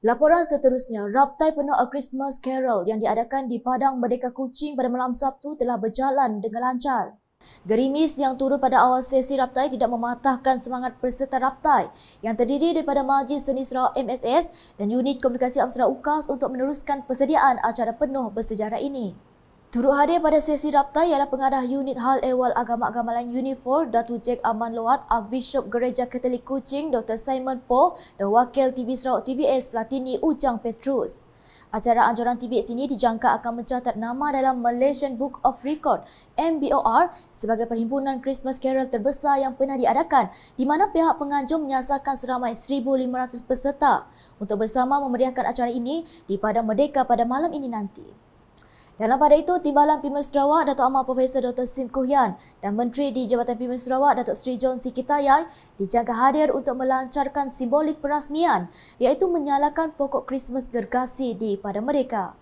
Laporan seterusnya, Raptai Penuh A Christmas Carol yang diadakan di Padang Merdeka Kucing pada malam Sabtu telah berjalan dengan lancar. Gerimis yang turun pada awal sesi Raptai tidak mematahkan semangat peserta Raptai yang terdiri daripada Majlis Seni Surau MSS dan Unit Komunikasi Amsterdam UKAS untuk meneruskan persediaan acara penuh bersejarah ini. Turut hadir pada sesi raptai ialah pengarah unit hal ehwal agama gamalan Unifor Datu Jack Aman Loat, Archbishop Gereja Katolik Kuching Dr Simon Po dan wakil TV Sarawak TVS Platini Ujang Petrus. Acara anjuran TVS ini dijangka akan mencatat nama dalam Malaysian Book of Record MBOR sebagai perhimpunan Christmas Carol terbesar yang pernah diadakan di mana pihak penganjur menyasarkan seramai 1,500 peserta untuk bersama memeriahkan acara ini di Padang Merdeka pada malam ini nanti. Dalam pada itu, Timbalan Pimpinan Sarawak Dato' Amar Profesor Dr. Sim Kuhian dan Menteri di Jabatan Pimpinan Sarawak Dato' Sri John Sikitayai dijangka hadir untuk melancarkan simbolik perasmian iaitu menyalakan pokok Krismas Gergasi di pada mereka.